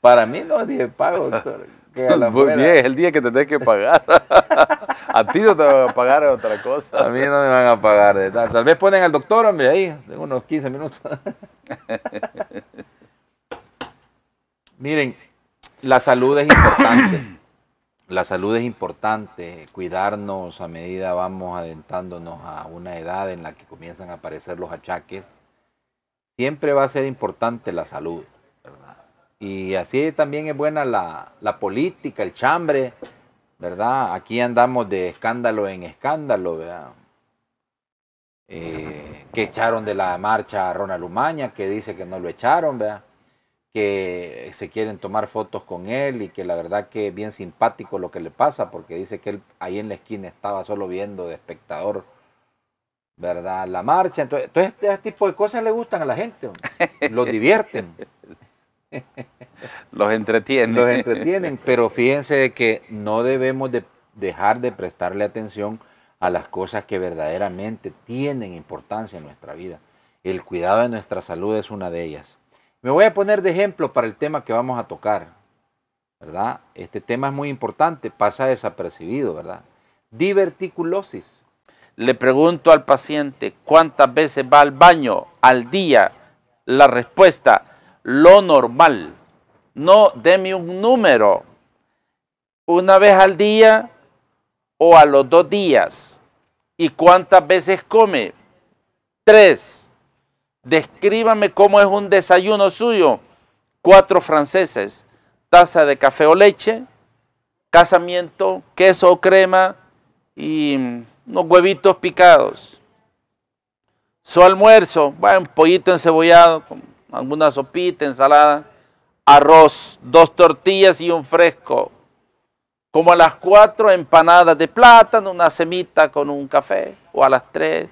Para mí no es día de pago, doctor. Muy bien, es el día que te tenés que pagar. a ti no te van a pagar otra cosa. A mí no me van a pagar. tal. vez ponen al doctor, hombre, ahí, tengo unos 15 minutos. Miren, la salud es importante. La salud es importante, cuidarnos a medida vamos adentrándonos a una edad en la que comienzan a aparecer los achaques. Siempre va a ser importante la salud. Y así también es buena la, política, el chambre, ¿verdad? Aquí andamos de escándalo en escándalo, ¿verdad? Eh, que echaron de la marcha a Ronald Umaña, que dice que no lo echaron, ¿verdad? que se quieren tomar fotos con él y que la verdad que es bien simpático lo que le pasa, porque dice que él ahí en la esquina estaba solo viendo de espectador, ¿verdad? La marcha. Entonces, todo este tipo de cosas le gustan a la gente, los divierten. Los entretienen. Los entretienen, pero fíjense que no debemos de dejar de prestarle atención a las cosas que verdaderamente tienen importancia en nuestra vida. El cuidado de nuestra salud es una de ellas. Me voy a poner de ejemplo para el tema que vamos a tocar, ¿verdad? Este tema es muy importante, pasa desapercibido, ¿verdad? Diverticulosis. Le pregunto al paciente cuántas veces va al baño al día. La respuesta, lo normal. No, deme un número. Una vez al día o a los dos días. ¿Y cuántas veces come? Tres. Descríbame cómo es un desayuno suyo. Cuatro franceses. Taza de café o leche, casamiento, queso o crema y mm, unos huevitos picados. Su almuerzo, bueno, un pollito encebollado alguna sopita, ensalada, arroz, dos tortillas y un fresco, como a las cuatro empanadas de plátano, una semita con un café, o a las tres,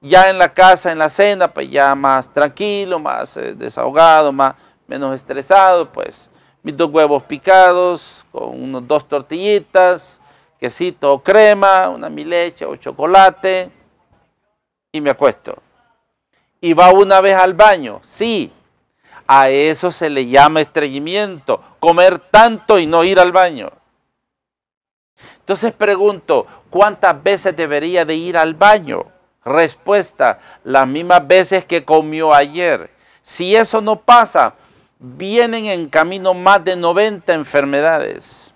ya en la casa, en la cena, pues ya más tranquilo, más eh, desahogado, más, menos estresado, pues mis dos huevos picados, con unos dos tortillitas, quesito o crema, una mi o chocolate, y me acuesto. Y va una vez al baño, sí, a eso se le llama estreñimiento, comer tanto y no ir al baño. Entonces pregunto, ¿cuántas veces debería de ir al baño? Respuesta, las mismas veces que comió ayer. Si eso no pasa, vienen en camino más de 90 enfermedades,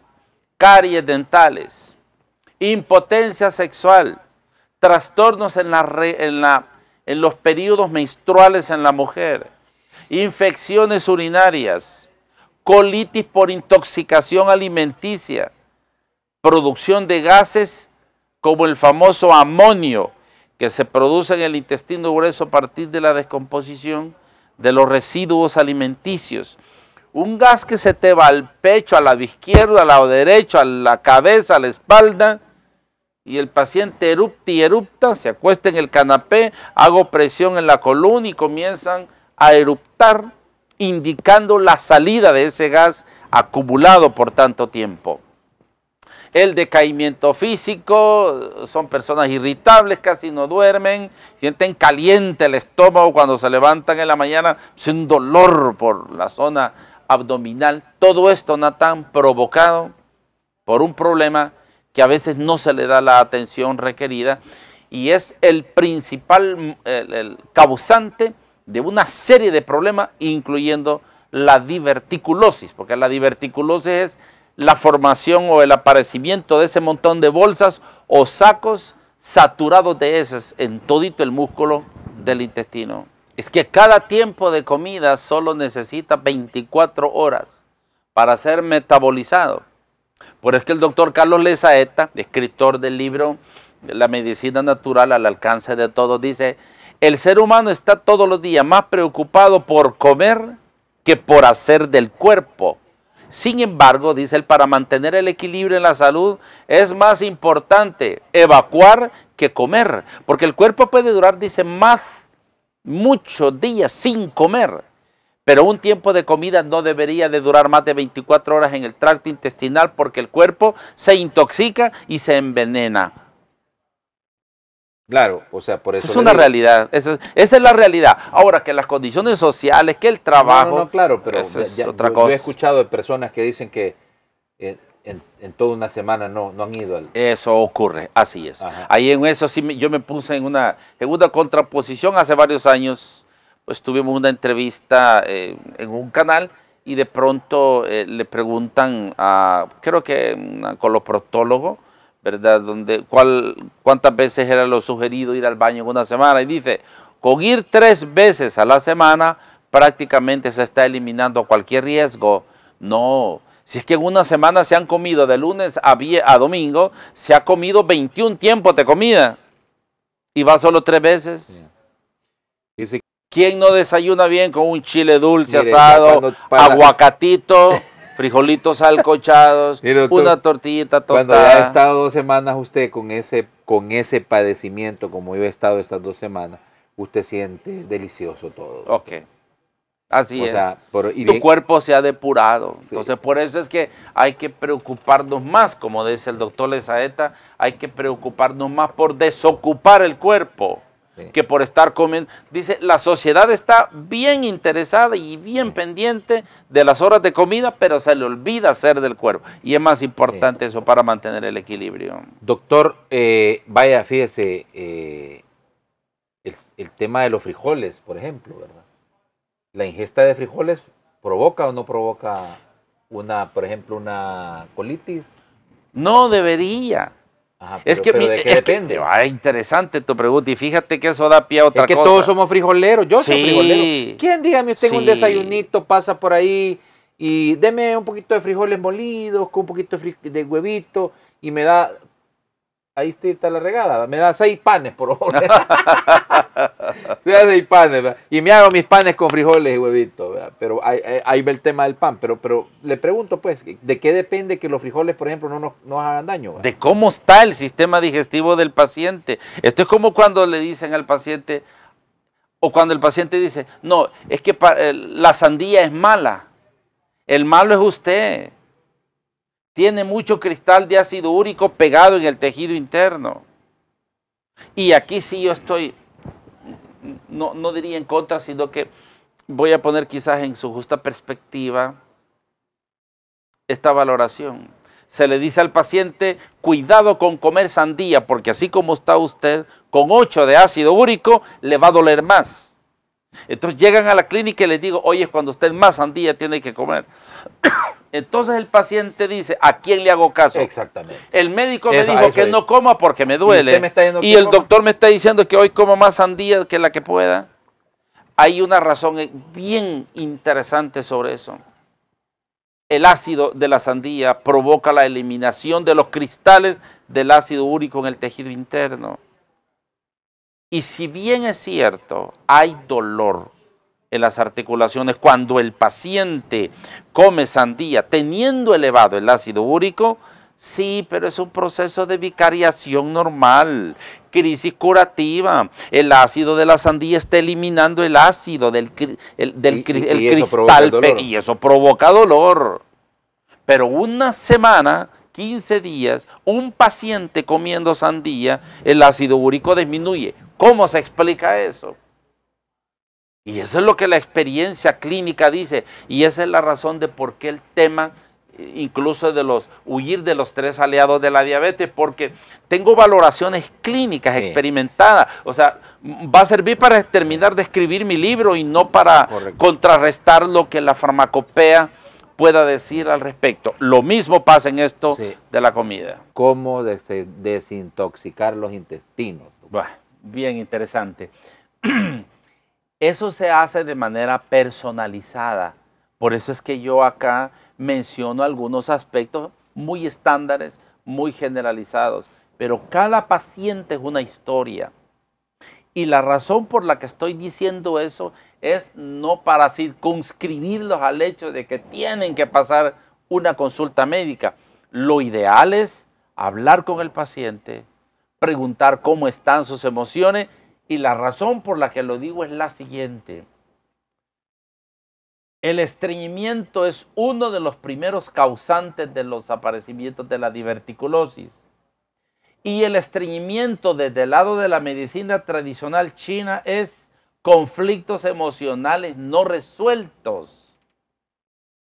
caries dentales, impotencia sexual, trastornos en, los periodos menstruales en la mujer, infecciones urinarias, colitis por intoxicación alimenticia, producción de gases como el famoso amonio que se produce en el intestino grueso a partir de la descomposición de los residuos alimenticios. Un gas que se te va al pecho, al lado izquierdo, al lado derecho, a la cabeza, a la espalda, y el paciente erupta y erupta, se acuesta en el canapé, hago presión en la columna y comienzan a eruptar, indicando la salida de ese gas acumulado por tanto tiempo. El decaimiento físico, son personas irritables, casi no duermen, sienten caliente el estómago cuando se levantan en la mañana, sin dolor por la zona abdominal. Todo esto, tan provocado por un problema que a veces no se le da la atención requerida y es el principal el, causante de una serie de problemas, incluyendo la diverticulosis, porque la diverticulosis es la formación o el aparecimiento de ese montón de bolsas o sacos saturados de esas en todito el músculo del intestino. Es que cada tiempo de comida solo necesita 24 horas para ser metabolizado. Por eso es que el doctor Carlos Lezaeta, escritor del libro La medicina natural al alcance de todos, dice el ser humano está todos los días más preocupado por comer que por hacer del cuerpo. Sin embargo, dice él, para mantener el equilibrio en la salud es más importante evacuar que comer, porque el cuerpo puede durar, dice, más muchos días sin comer. Pero un tiempo de comida no debería de durar más de 24 horas en el tracto intestinal porque el cuerpo se intoxica y se envenena. Claro, o sea, por eso. es una realidad, esa, es la realidad. Ahora, que las condiciones sociales, que el trabajo. No, no, claro, pero es otra cosa. Yo he escuchado de personas que dicen que en, toda una semana no, han ido al. Eso ocurre, así es. Ahí en eso sí yo me puse en una, contraposición hace varios años, pues tuvimos una entrevista eh, en un canal y de pronto eh, le preguntan a, creo que un coloprotólogo, ¿verdad? Donde, cuál, ¿Cuántas veces era lo sugerido ir al baño en una semana? Y dice, con ir tres veces a la semana prácticamente se está eliminando cualquier riesgo. No, si es que en una semana se han comido de lunes a, domingo, se ha comido 21 tiempos de comida y va solo tres veces. ¿Quién no desayuna bien con un chile dulce asado, aguacatito? frijolitos salcochados, una tortillita tostada. Cuando ha estado dos semanas usted con ese, con ese padecimiento, como yo he estado estas dos semanas, usted siente delicioso todo. Ok. Así es. y tu cuerpo se ha depurado. Entonces, por eso es que hay que preocuparnos más, como dice el doctor Lezaeta, hay que preocuparnos más por desocupar el cuerpo que por estar comiendo. Dice, la sociedad está bien interesada y bien pendiente de las horas de comida, pero se le olvida hacer del cuerpo. Y es más importante eso para mantener el equilibrio. Doctor, eh, vaya, fíjese, eh, el, el tema de los frijoles, por ejemplo, ¿verdad? La ingesta de frijoles provoca o no provoca una, por ejemplo, una colitis? No debería. Eh, es que, depende? Es ah, interesante tu pregunta y fíjate que eso da pie a otra es que todos somos frijoleros, yo soy frijolero. ¿Quién, dígame usted, tengo un desayunito pasa por ahí y deme un poquito de frijoles molidos con un poquito de, de huevito y me da ahí está la regada. Me da seis panes, por favor. Se da seis panes. Y me hago mis panes con frijoles y huevitos. Pero ahí, ve el tema del pan. Pero, pero le pregunto, pues, ¿de qué depende que los frijoles, por ejemplo, no nos, hagan daño? De cómo está el sistema digestivo del paciente. Esto es como cuando le dicen al paciente, o cuando el paciente dice, no, es que eh, la sandía es mala. El malo es usted tiene mucho cristal de ácido úrico pegado en el tejido interno. Y aquí sí yo estoy, no, diría en contra, sino que voy a poner quizás en su justa perspectiva esta valoración. Se le dice al paciente, cuidado con comer sandía, porque así como está usted, con 8 de ácido úrico, le va a doler más. Entonces llegan a la clínica y les digo, oye, cuando usted más sandía tiene que comer. Entonces el paciente dice, ¿a quién le hago caso? Exactamente. El médico me dijo que no coma porque me duele. y, el doctor me está diciendo que hoy como más sandía que la que pueda. Hay una razón eh, bien interesante sobre eso. El ácido de la sandía provoca la eliminación de los cristales del ácido úrico en el tejido interno. Y si bien es cierto, hay dolor en las articulaciones cuando el paciente come sandía teniendo elevado el ácido úrico, Sí, pero es un proceso de vicariación normal, crisis curativa. El ácido de la sandía está eliminando el ácido del, del cristal y eso provoca dolor. Pero una semana, 15 días, un paciente comiendo sandía, el ácido úrico disminuye. ¿Cómo se explica eso? Y eso es lo que la experiencia clínica dice. Y esa es la razón de por qué el tema, eh, incluso de los huir de los tres aliados de la diabetes, porque tengo valoraciones clínicas experimentadas. O sea, va a servir para terminar de escribir mi libro y no para contrarrestar lo que la farmacopea pueda decir al respecto. Lo mismo pasa en esto de la comida. ¿Cómo desintoxicar los intestinos? bien interesante. Eso se hace de manera personalizada. Por eso es que yo acá menciono algunos aspectos muy estándares, muy generalizados. Pero cada paciente es una historia. Y la razón por la que estoy diciendo eso es no para circunscribirlos al hecho de que tienen que pasar una consulta médica. Lo ideal es hablar con el paciente, preguntar cómo están sus emociones y la razón por la que lo digo es la siguiente. El estreñimiento es uno de los primeros causantes de los aparecimientos de la diverticulosis. Y el estreñimiento desde el lado de la medicina tradicional china es conflictos emocionales no resueltos.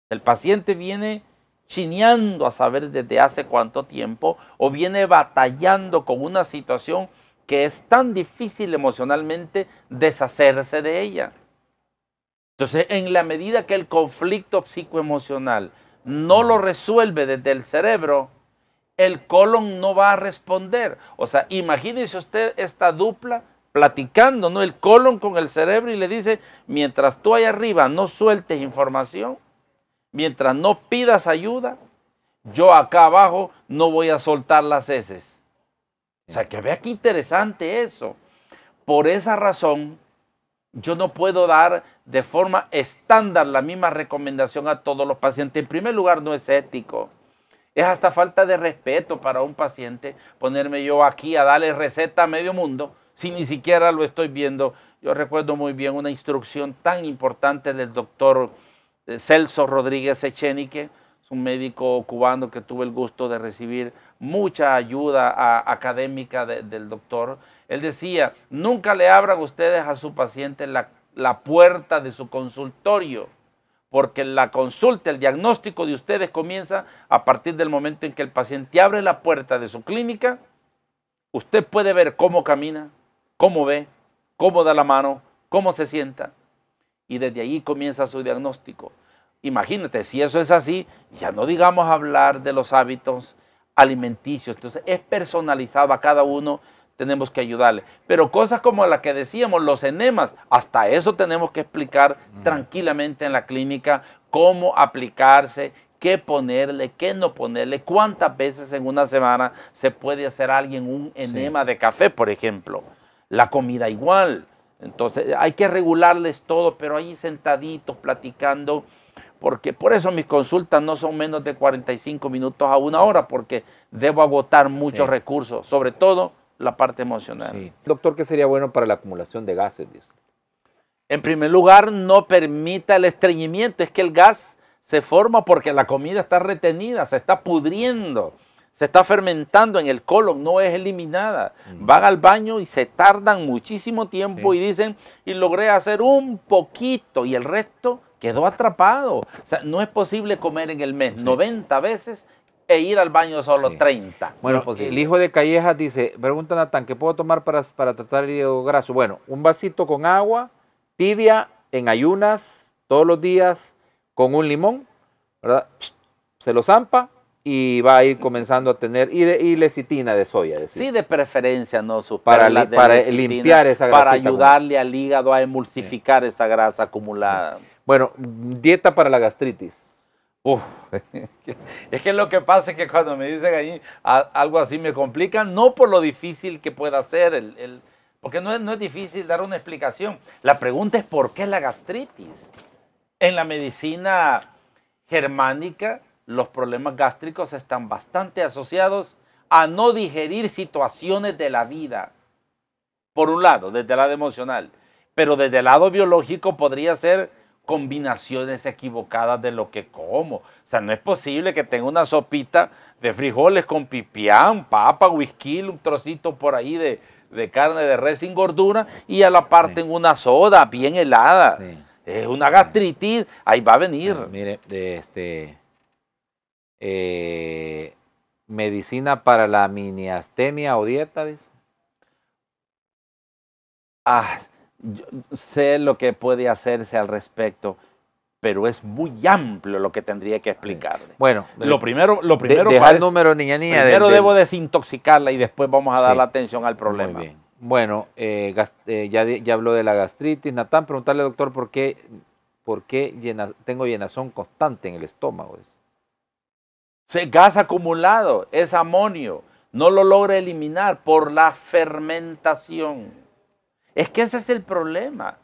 El paciente viene chineando a saber desde hace cuánto tiempo o viene batallando con una situación que es tan difícil emocionalmente deshacerse de ella. Entonces, en la medida que el conflicto psicoemocional no lo resuelve desde el cerebro, el colon no va a responder. O sea, imagínese usted esta dupla platicando, ¿no? El colon con el cerebro y le dice, mientras tú ahí arriba no sueltes información, mientras no pidas ayuda, yo acá abajo no voy a soltar las heces. O sea, que vea qué interesante eso. Por esa razón, yo no puedo dar de forma estándar la misma recomendación a todos los pacientes. En primer lugar, no es ético. Es hasta falta de respeto para un paciente ponerme yo aquí a darle receta a medio mundo si ni siquiera lo estoy viendo. Yo recuerdo muy bien una instrucción tan importante del doctor eh, Celso Rodríguez Echenique, un médico cubano que tuve el gusto de recibir mucha ayuda académica del doctor. Él decía, nunca le abran ustedes a su paciente la, la puerta de su consultorio, porque la consulta, el diagnóstico de ustedes comienza a partir del momento en que el paciente abre la puerta de su clínica, usted puede ver cómo camina, cómo ve, cómo da la mano, cómo se sienta, y desde ahí comienza su diagnóstico. Imagínate, si eso es así, ya no digamos hablar de los hábitos, alimenticios. Entonces es personalizado a cada uno, tenemos que ayudarle. Pero cosas como la que decíamos, los enemas, hasta eso tenemos que explicar tranquilamente en la clínica cómo aplicarse, qué ponerle, qué no ponerle, cuántas veces en una semana se puede hacer alguien un enema de café, por ejemplo. La comida igual. Entonces hay que regularles todo, pero ahí sentaditos, platicando porque por eso mis consultas no son menos de 45 minutos a una hora, porque debo agotar muchos recursos, sobre todo la parte emocional. Doctor, ¿qué sería bueno para la acumulación de gases? En primer lugar, no permita el estreñimiento, es que el gas se forma porque la comida está retenida, se está pudriendo, se está fermentando en el colon, no es eliminada. Mm. Van al baño y se tardan muchísimo tiempo y dicen, y logré hacer un poquito y el resto quedó atrapado. O sea, no es posible comer en el mes 90 veces e ir al baño solo 30. Bueno, el hijo de Callejas dice, pregunta Natán, ¿qué puedo tomar para, tratar el hígado graso? Bueno, un vasito con agua, tibia, en ayunas, todos los días, con un limón, ¿verdad? Se lo zampa y va a ir comenzando a tener y, de, lecitina de soya. Sí, de preferencia, no su para, para limpiar esa grasa. Para ayudarle al hígado a emulsificar esa grasa acumulada. Bueno, dieta para la gastritis. es que lo que pasa es que cuando me dicen algo así me complican, no por lo difícil que pueda ser, porque no es, no es difícil dar una explicación. La pregunta es por qué la gastritis. En la medicina germánica, los problemas gástricos están bastante asociados a no digerir situaciones de la vida. Por un lado, desde el lado emocional, pero desde el lado biológico podría ser combinaciones equivocadas de lo que como. O sea, no es posible que tenga una sopita de frijoles con pipián, papa, whisky, un trocito por ahí de, carne de res sin gordura y a la parte en una soda bien helada. Es una gastritis, ahí va a venir. Ah, mire, mire, este, eh, medicina para la miniastemia o dieta, dice. Ah, sé lo que puede hacerse al respecto, pero es muy amplio lo que tendría que explicarle. Bueno, lo eh, primero, lo primero el número niña niña. Primero debo desintoxicarla y después vamos a dar la atención al problema. Muy bien. Bueno, eh, eh, ya, ya habló de la gastritis. Natán, preguntarle doctor por qué, tengo llenazón constante en el estómago. gas acumulado, es amonio, no lo logra eliminar por la fermentación. Es que ese es el problema.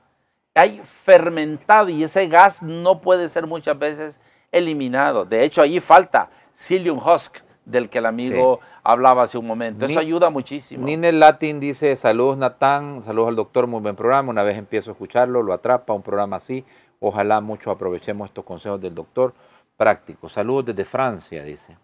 Hay fermentado y ese gas no puede ser muchas veces eliminado. De hecho, allí falta psyllium husk, del que el amigo hablaba hace un momento. Eso ayuda muchísimo. Ninel Latin dice, saludos Natán, saludos al doctor, muy buen programa. Una vez empiezo a escucharlo, lo atrapa, un programa así. Ojalá mucho aprovechemos estos consejos del doctor Práctico. Saludos desde Francia, dice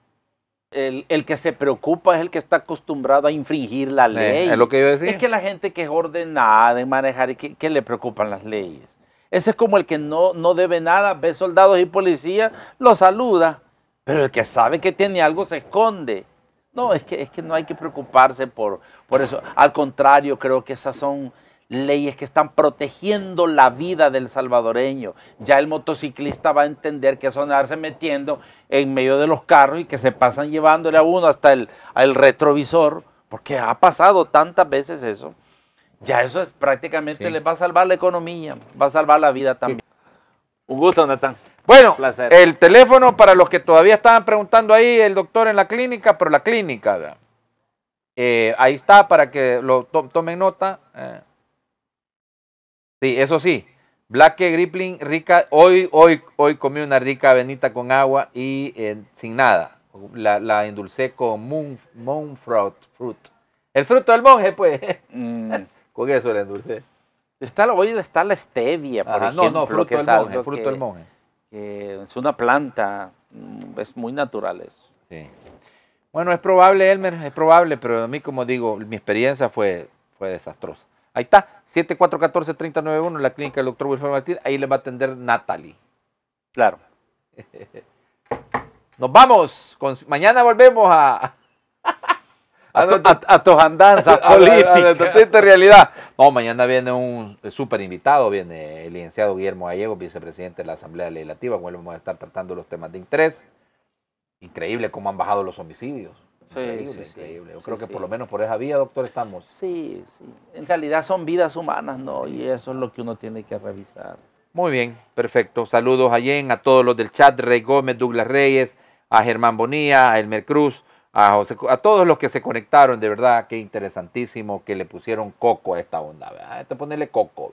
el, que se preocupa es el que está acostumbrado a infringir la eh, ley. Es lo que yo decía. Es que la gente que es ordenada en manejar, ¿qué le preocupan las leyes? Ese es como el que no, no debe nada, ve soldados y policías, lo saluda, pero el que sabe que tiene algo se esconde. No, es que, es que no hay que preocuparse por, por eso. Al contrario, creo que esas son leyes que están protegiendo la vida del salvadoreño. Ya el motociclista va a entender que sonarse metiendo en medio de los carros y que se pasan llevándole a uno hasta el, retrovisor, porque ha pasado tantas veces eso. Ya eso es, prácticamente le va a salvar la economía, va a salvar la vida también. Un gusto, Natán. Bueno, el teléfono para los que todavía estaban preguntando ahí, el doctor en la clínica, pero la clínica, eh, ahí está para que lo tomen nota. Eh. Sí, eso sí. black Gripling, rica, hoy, hoy, hoy comí una rica avenita con agua y eh, sin nada. La, la endulcé con moon, fruit, El fruto del monje, pues. Mm. con eso la endulcé. Está, hoy está la stevia, por ejemplo. No, no, fruto, del, monje, fruto del monje. es una planta, mm, es muy natural eso. Sí. Bueno, es probable, Elmer, es probable, pero a mí, como digo, mi experiencia fue, fue desastrosa. Ahí está, 7414-391 en la clínica del doctor Wilfredo Martín, Ahí le va a atender Natalie. Claro. Nos vamos. mañana volvemos a. A, tus andanzas políticas. realidad. No, mañana viene un super invitado, viene el licenciado Guillermo Gallego, vicepresidente de la Asamblea Legislativa, volvemos a estar tratando los temas de interés. Increíble cómo han bajado los homicidios. Sí, increíble, increíble. Yo creo que por lo menos por esa vía, doctor, estamos. Sí, sí. En realidad son vidas humanas, ¿no? Y eso es lo que uno tiene que revisar. Muy bien, perfecto. Saludos a Jen, a todos los del chat, Rey Gómez, Douglas Reyes, a Germán Bonía, a Elmer Cruz, a, José, a todos los que se conectaron, de verdad, qué interesantísimo que le pusieron coco a esta onda, ¿verdad? Esto ponerle coco,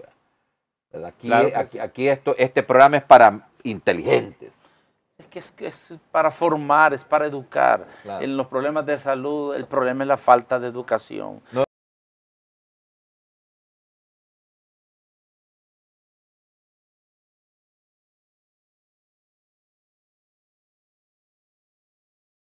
¿verdad? Aquí, aquí, esto, este programa es para inteligentes que es, que para formar, es para educar. En los problemas de salud, el problema es la falta de educación.